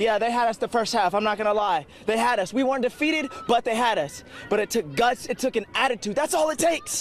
Yeah, they had us the first half, I'm not gonna lie. They had us. We weren't defeated, but they had us. But it took guts, it took an attitude. That's all it takes.